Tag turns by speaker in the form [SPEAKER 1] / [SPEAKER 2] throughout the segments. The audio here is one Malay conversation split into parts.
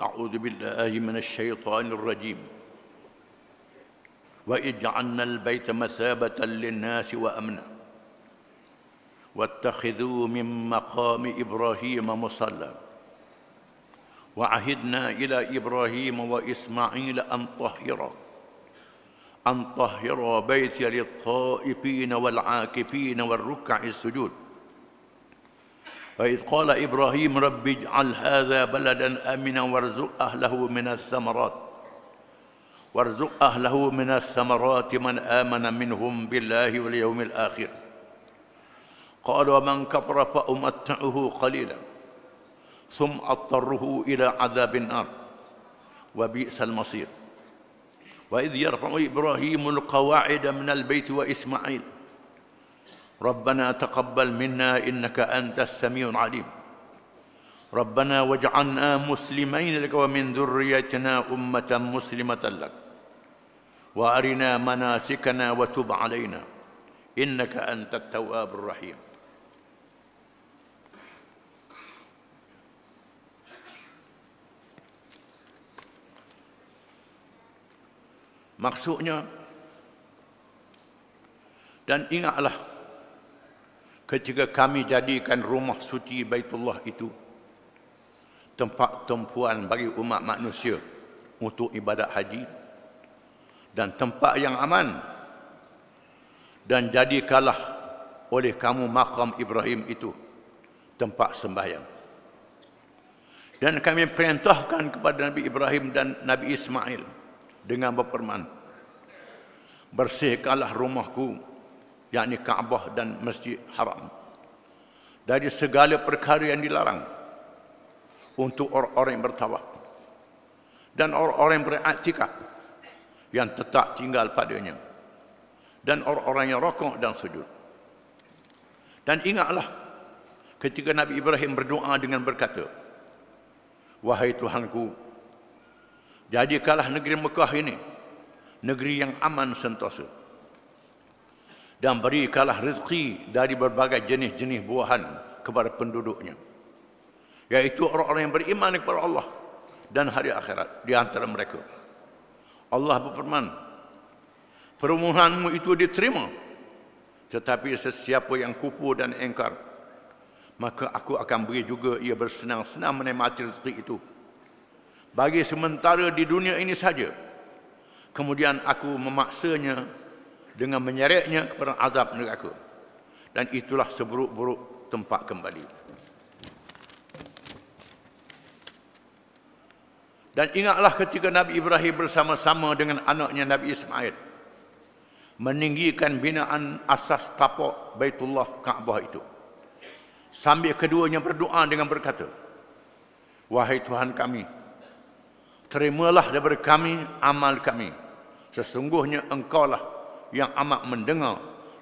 [SPEAKER 1] أعوذ بالله من الشيطان الرجيم وإذ جعلنا البيت مثابة للناس وأمنا واتخذوا من مقام إبراهيم مصلى وعهدنا إلى إبراهيم وإسماعيل أن طهرا أن طهرا بيتي للطائفين والعاكفين والركع السجود وإذ قال إبراهيم رب اجعل هذا بلدا آمنا وارزق أهله من الثمرات وارزق أهله من الثمرات من آمن منهم بالله واليوم الآخر قال ومن كفر فأمتعه قليلا ثم أضطره إلى عذاب النار وبئس المصير وإذ يرفع إبراهيم القواعد من البيت وإسماعيل ربنا تقبل منا انك انت السميع العليم ربنا واجعلنا مسلمين لك ومن ذريتنا امه مسلمه لك وارنا مناسكنا وتب علينا انك انت التواب الرحيم Maksudnya dan ingatlah ketika kami jadikan rumah suci Baitullah itu tempat tempuan bagi umat manusia untuk ibadat haji dan tempat yang aman dan jadikalah oleh kamu makam Ibrahim itu tempat sembahyang dan kami perintahkan kepada Nabi Ibrahim dan Nabi Ismail dengan berfirman bersihkanlah rumahku yakni Kaabah dan Masjid Haram dari segala perkara yang dilarang untuk orang-orang yang bertawaf dan orang-orang yang beriktikaf yang tetap tinggal padanya dan orang-orang yang rokok dan sujud dan ingatlah ketika Nabi Ibrahim berdoa dengan berkata wahai Tuhanku jadikanlah negeri Mekah ini negeri yang aman sentosa dan berikanlah rezeki dari berbagai jenis-jenis buahan kepada penduduknya yaitu orang-orang yang beriman kepada Allah dan hari akhirat di antara mereka Allah berfirman permohonanmu itu diterima tetapi sesiapa yang kufur dan engkar maka aku akan beri juga ia bersenang-senang menikmati rezeki itu bagi sementara di dunia ini saja kemudian aku memaksanya dengan menyeretnya kepada azab neraka. Dan itulah seburuk-buruk tempat kembali. Dan ingatlah ketika Nabi Ibrahim bersama-sama dengan anaknya Nabi Ismail meninggikan binaan asas tapak Baitullah Kaabah itu. Sambil keduanya berdoa dengan berkata, "Wahai Tuhan kami, terimalah daripada kami amal kami. Sesungguhnya Engkau lah yang amat mendengar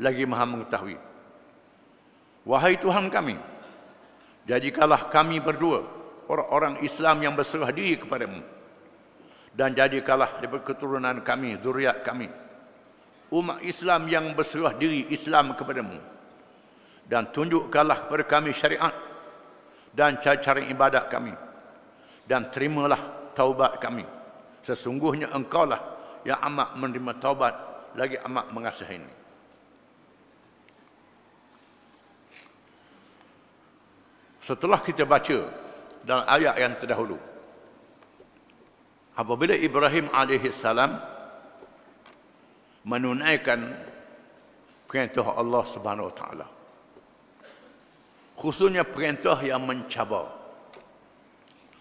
[SPEAKER 1] lagi maha mengetahui. Wahai Tuhan kami, jadikanlah kami berdua orang-orang Islam yang berserah diri kepadamu dan jadikanlah daripada keturunan kami, zuriat kami umat Islam yang berserah diri Islam kepadamu dan tunjukkanlah kepada kami syariat dan cara-cara ibadat kami dan terimalah taubat kami sesungguhnya engkau lah yang amat menerima taubat lagi amat mengasihi ini. Setelah kita baca dalam ayat yang terdahulu, apabila Ibrahim alaihi menunaikan perintah Allah Subhanahu Khususnya perintah yang mencabar.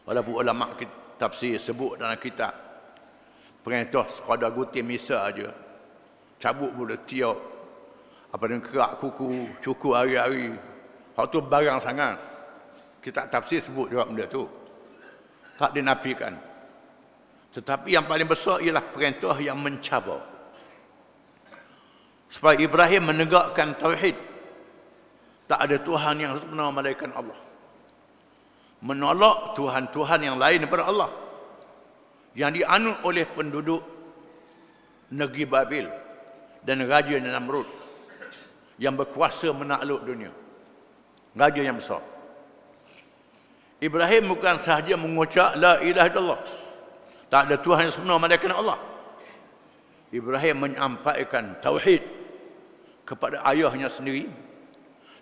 [SPEAKER 1] Walaupun ulama tafsir sebut dalam kitab perintah sekadar guti misal aja cabut mula tiok, apa ni kerak kuku cukup hari-hari hak tu barang sangat kita tak tafsir sebut juga benda tu tak dinafikan tetapi yang paling besar ialah perintah yang mencabar supaya Ibrahim menegakkan tauhid tak ada tuhan yang sempurna melainkan Allah menolak tuhan-tuhan yang lain daripada Allah yang dianut oleh penduduk negeri Babil dan raja Namrud yang berkuasa menakluk dunia. Raja yang besar. Ibrahim bukan sahaja mengucap la ilaha illallah. Tak ada tuhan yang sebenar melainkan Allah. Ibrahim menyampaikan tauhid kepada ayahnya sendiri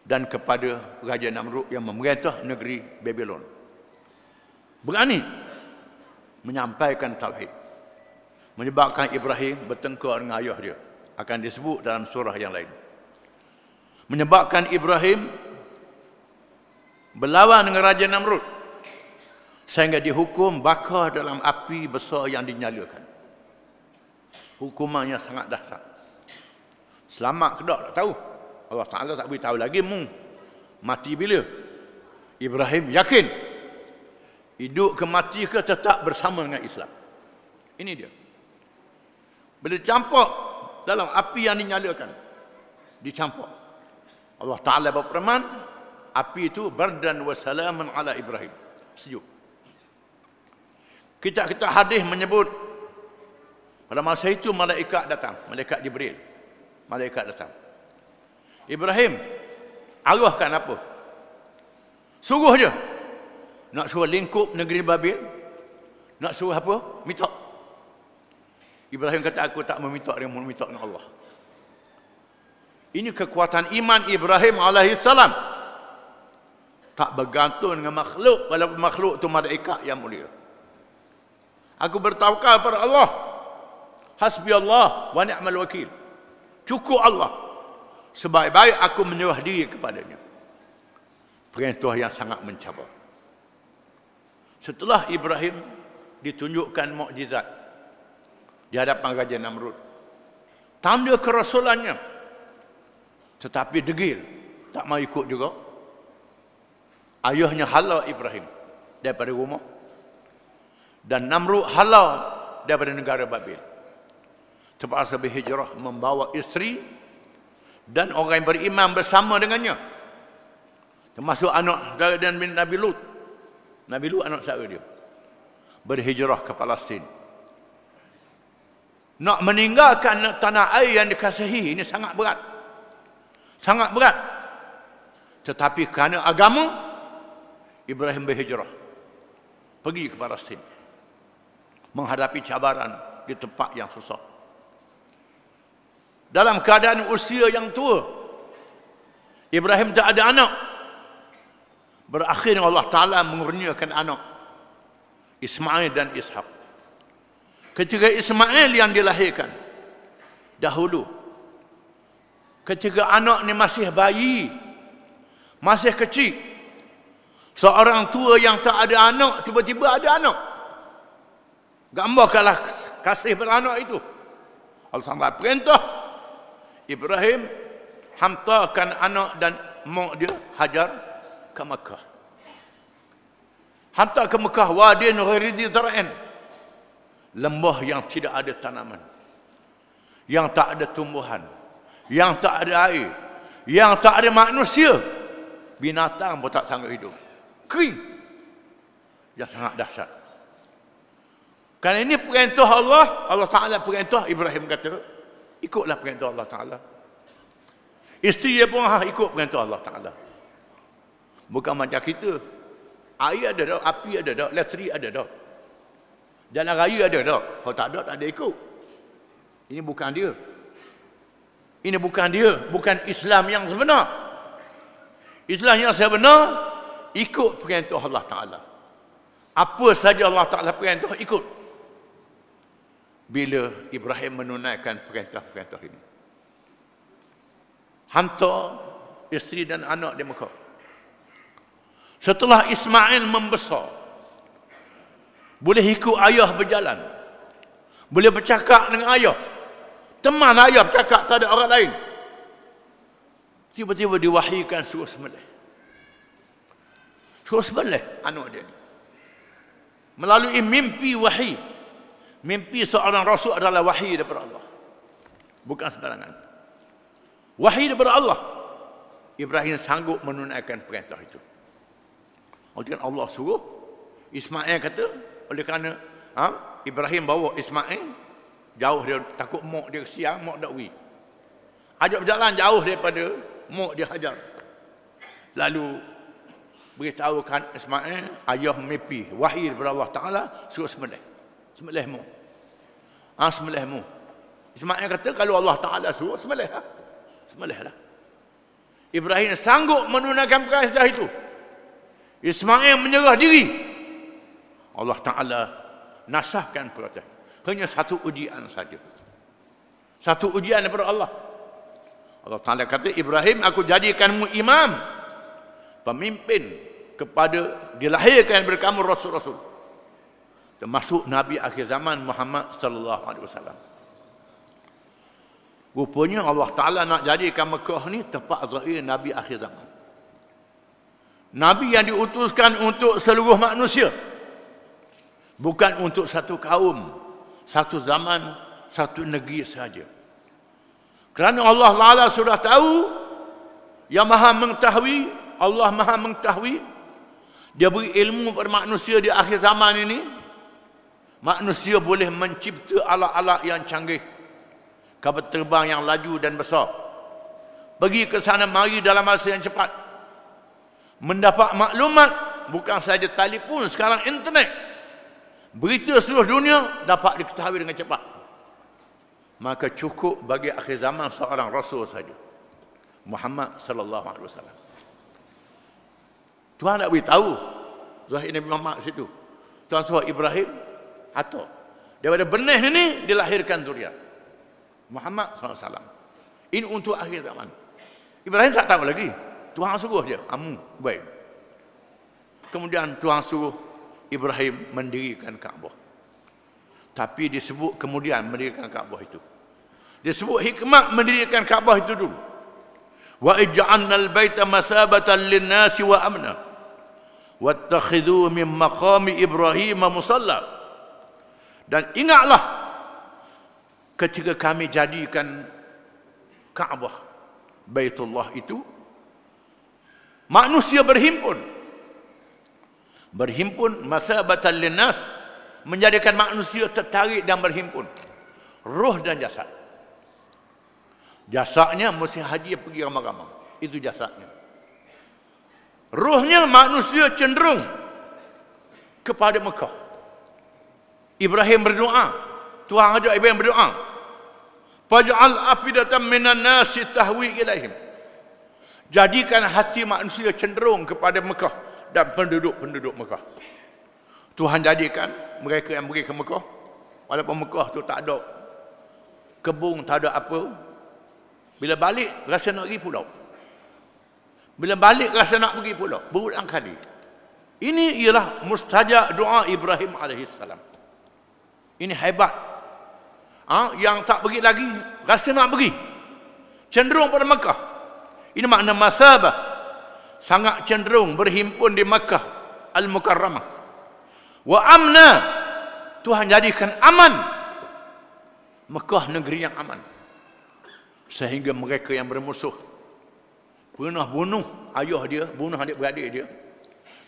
[SPEAKER 1] dan kepada raja Namrud yang memerintah negeri Babylon. Berani menyampaikan tauhid menyebabkan Ibrahim bertengkar dengan ayah dia akan disebut dalam surah yang lain menyebabkan Ibrahim berlawan dengan Raja Namrud sehingga dihukum bakar dalam api besar yang dinyalakan hukumannya sangat dahsyat selamat ke tak tak tahu Allah Taala tak beritahu lagi mu mati bila Ibrahim yakin hidup ke mati ke tetap bersama dengan Islam ini dia bila campur dalam api yang dinyalakan dicampur Allah Taala berfirman api itu bardan wa salaman ala Ibrahim sejuk kita kita hadis menyebut pada masa itu malaikat datang malaikat Jibril malaikat datang Ibrahim arahkan apa suruh je nak suruh lingkup negeri Babil nak suruh apa mitok Ibrahim kata aku tak meminta dia meminta dengan Allah. Ini kekuatan iman Ibrahim alaihi salam. Tak bergantung dengan makhluk walaupun makhluk itu malaikat yang mulia. Aku bertawakal kepada Allah. Hasbi Allah wa ni'mal wakil. Cukup Allah. Sebaik-baik aku menyerah diri kepadanya. Perintah yang sangat mencabar. Setelah Ibrahim ditunjukkan mukjizat, di hadapan Raja Namrud. Tanda kerasulannya. Tetapi degil. Tak mau ikut juga. Ayahnya halau Ibrahim. Daripada rumah. Dan Namrud halau daripada negara Babil. Terpaksa berhijrah membawa isteri. Dan orang yang beriman bersama dengannya. Termasuk anak dan bin Nabi Lut. Nabi Lut anak saudara dia. Berhijrah ke Palestin nak meninggalkan tanah air yang dikasihi ini sangat berat. Sangat berat. Tetapi kerana agama Ibrahim berhijrah pergi ke Palestin menghadapi cabaran di tempat yang susah. Dalam keadaan usia yang tua Ibrahim tak ada anak. Berakhir Allah Taala mengurniakan anak Ismail dan Ishak ketika Ismail yang dilahirkan dahulu ketika anak ni masih bayi masih kecil seorang tua yang tak ada anak tiba-tiba ada anak gambarkanlah kasih beranak itu Allah sampai perintah Ibrahim hantarkan anak dan mak dia Hajar ke Mekah hantar ke Mekah wadin ghairidi tar'in lembah yang tidak ada tanaman yang tak ada tumbuhan yang tak ada air yang tak ada manusia binatang pun tak sanggup hidup Kui, yang sangat dahsyat kerana ini perintah Allah Allah Ta'ala perintah Ibrahim kata ikutlah perintah Allah Ta'ala isteri dia pun ah, ikut perintah Allah Ta'ala bukan macam kita air ada dah, api ada dah, elektrik ada dah Jalan raya ada tak? Kalau tak ada, tak ada ikut. Ini bukan dia. Ini bukan dia. Bukan Islam yang sebenar. Islam yang sebenar, ikut perintah Allah Ta'ala. Apa saja Allah Ta'ala perintah, ikut. Bila Ibrahim menunaikan perintah-perintah ini. Hantar isteri dan anak di Mekah. Setelah Ismail membesar, boleh ikut ayah berjalan. Boleh bercakap dengan ayah. Teman ayah bercakap tak ada orang lain. Tiba-tiba diwahyikan suruh sembelih. Suruh sembelih anak dia Melalui mimpi wahyi. Mimpi seorang rasul adalah wahyi daripada Allah. Bukan sembarangan. Wahyi daripada Allah. Ibrahim sanggup menunaikan perintah itu. Allah suruh. Ismail kata, oleh kerana ha, Ibrahim bawa Ismail jauh dia takut mok dia kesian mok dakwi ajak berjalan jauh daripada mok dia hajar lalu beritahukan Ismail ayah mimpi wahyu daripada Allah Ta'ala suruh semelih semelih mu ha, semelih mu Ismail kata kalau Allah Ta'ala suruh semelih ha? Lah. semelih lah. Ibrahim sanggup menunaikan perkara itu Ismail menyerah diri Allah Ta'ala nasahkan protes. Hanya satu ujian saja. Satu ujian daripada Allah. Allah Ta'ala kata, Ibrahim aku jadikanmu imam. Pemimpin kepada dilahirkan daripada kamu Rasul-Rasul. Termasuk Nabi akhir zaman Muhammad sallallahu alaihi wasallam. Rupanya Allah Ta'ala nak jadikan Mekah ni tempat zahir Nabi akhir zaman. Nabi yang diutuskan untuk seluruh Manusia bukan untuk satu kaum, satu zaman, satu negeri saja. Kerana Allah Taala sudah tahu, Yang Maha mengetahui, Allah Maha mengetahui. Dia beri ilmu kepada manusia di akhir zaman ini. Manusia boleh mencipta alat-alat yang canggih. Kapal terbang yang laju dan besar. Pergi ke sana mari dalam masa yang cepat. Mendapat maklumat bukan saja telefon, sekarang internet berita seluruh dunia dapat diketahui dengan cepat. Maka cukup bagi akhir zaman seorang rasul saja. Muhammad sallallahu alaihi wasallam. Tuhan nak beritahu Zahid Nabi Muhammad situ. Tuan Suha Ibrahim atau daripada benih ini dilahirkan zuriat Muhammad sallallahu alaihi wasallam. Ini untuk akhir zaman. Ibrahim tak tahu lagi. Tuhan suruh dia, amu baik. Kemudian Tuhan suruh Ibrahim mendirikan Kaabah. Tapi disebut kemudian mendirikan Kaabah itu. Dia sebut hikmah mendirikan Kaabah itu dulu. Wa ij'alna al-baita masabatan lin-nasi wa amna. Wattakhidhu min maqami Ibrahim musalla. Dan ingatlah ketika kami jadikan Kaabah Baitullah itu manusia berhimpun berhimpun masabatan linnas menjadikan manusia tertarik dan berhimpun roh dan jasad jasadnya mesti haji pergi ramai-ramai itu jasadnya rohnya manusia cenderung kepada Mekah Ibrahim berdoa Tuhan ajak Ibrahim berdoa faj'al afidatan minan nasi tahwi ilaihim jadikan hati manusia cenderung kepada Mekah dan penduduk-penduduk Mekah. Tuhan jadikan mereka yang pergi ke Mekah. Walaupun Mekah tu tak ada kebun, tak ada apa. Bila balik, rasa nak pergi pulau. Bila balik, rasa nak pergi pulau. Berulang kali. Ini ialah mustajab doa Ibrahim alaihissalam. Ini hebat. Ha? Yang tak pergi lagi, rasa nak pergi. Cenderung pada Mekah. Ini makna masabah sangat cenderung berhimpun di Makkah Al-Mukarramah. Wa amna Tuhan jadikan aman Makkah negeri yang aman. Sehingga mereka yang bermusuh pernah bunuh ayah dia, bunuh adik beradik dia.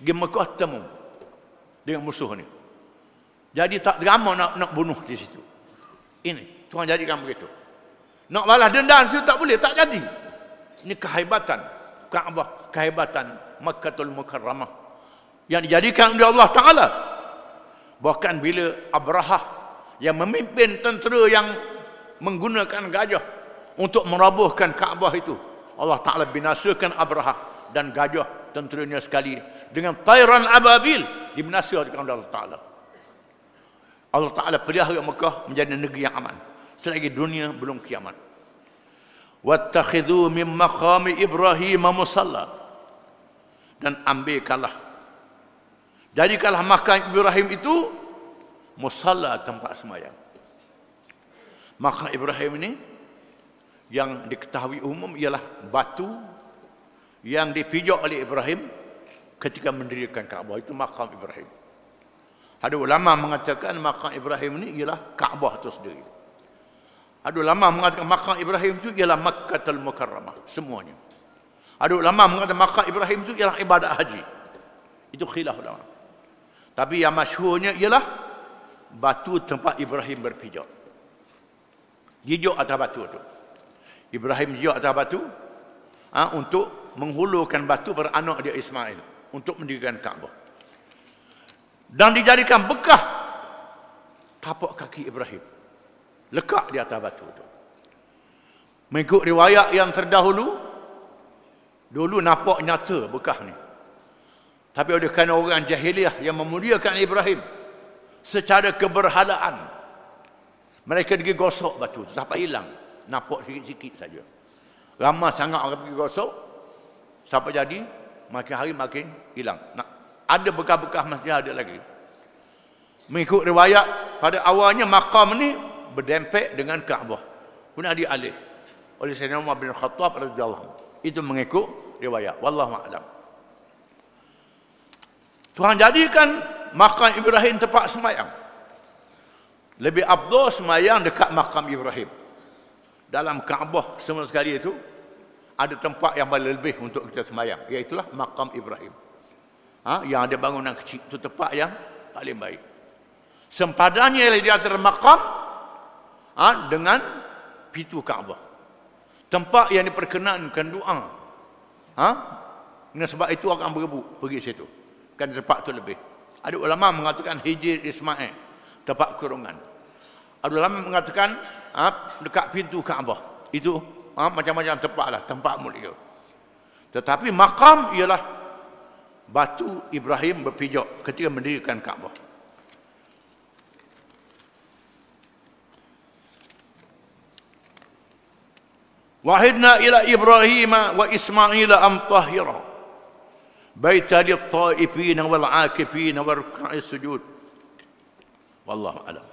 [SPEAKER 1] Di Makkah temu dengan musuh ni. Jadi tak drama nak nak bunuh di situ. Ini Tuhan jadikan begitu. Nak balas dendam situ tak boleh, tak jadi. Ini kehebatan Kaabah kehebatan Makkahul Mukarramah yang dijadikan oleh Allah Taala. Bahkan bila Abrahah yang memimpin tentera yang menggunakan gajah untuk merobohkan Kaabah itu, Allah Taala binasakan Abrahah dan gajah tenteranya sekali dengan tayran ababil dibinasakan oleh Allah Taala. Allah Taala pelihara Mekah menjadi negeri yang aman selagi dunia belum kiamat. Wattakhidhu min maqami Ibrahim musalla dan ambilkanlah. Jadikanlah makam Ibrahim itu musalla tempat semayang. Makam Ibrahim ini yang diketahui umum ialah batu yang dipijak oleh Ibrahim ketika mendirikan Kaabah itu makam Ibrahim. Ada ulama mengatakan makam Ibrahim ini ialah Kaabah itu sendiri. Ada ulama mengatakan makam Ibrahim itu ialah Makkah al-Mukarramah semuanya. Ada ulama mengatakan makam Ibrahim itu ialah ibadat haji. Itu khilaf ulama. Tapi yang masyhurnya ialah batu tempat Ibrahim berpijak. Dijuk atas batu itu. Ibrahim dijuk atas batu ha, untuk menghulurkan batu pada dia Ismail untuk mendirikan Kaabah. Dan dijadikan bekah tapak kaki Ibrahim. Lekak di atas batu itu. Mengikut riwayat yang terdahulu, Dulu nampak nyata bekah ni. Tapi oleh kerana orang jahiliah yang memuliakan Ibrahim secara keberhalaan. Mereka pergi gosok batu, sampai hilang. Nampak sikit-sikit saja. Ramah sangat orang pergi gosok. Sampai jadi, makin hari makin hilang. Nak, ada bekah-bekah masih ada lagi. Mengikut riwayat, pada awalnya makam ni berdempek dengan Kaabah. Kena alih oleh Sayyidina Umar bin Khattab radhiyallahu itu mengikut riwayat. Wallahu a'lam. Tuhan jadikan makam Ibrahim tempat semayang. Lebih abdul semayang dekat makam Ibrahim. Dalam Kaabah semua sekali itu, ada tempat yang paling lebih untuk kita semayang. Iaitulah makam Ibrahim. Ha? Yang ada bangunan kecil. Itu tempat yang paling baik. Sempadannya ialah di antara makam ha? dengan pintu Kaabah. Tempat yang diperkenankan doa Ha? Dengan sebab itu akan berebut pergi situ. Kan sebab tu lebih. Ada ulama mengatakan Hijir Ismail tempat kurungan. Ada ulama mengatakan ha, dekat pintu Kaabah. Itu ha, macam-macam tempat lah, tempat mulia. Tetapi makam ialah batu Ibrahim berpijak ketika mendirikan Kaabah. وعهدنا إلى إبراهيم وإسماعيل أن طهرا بيت للطائفين والعاكفين والركع السجود والله أعلم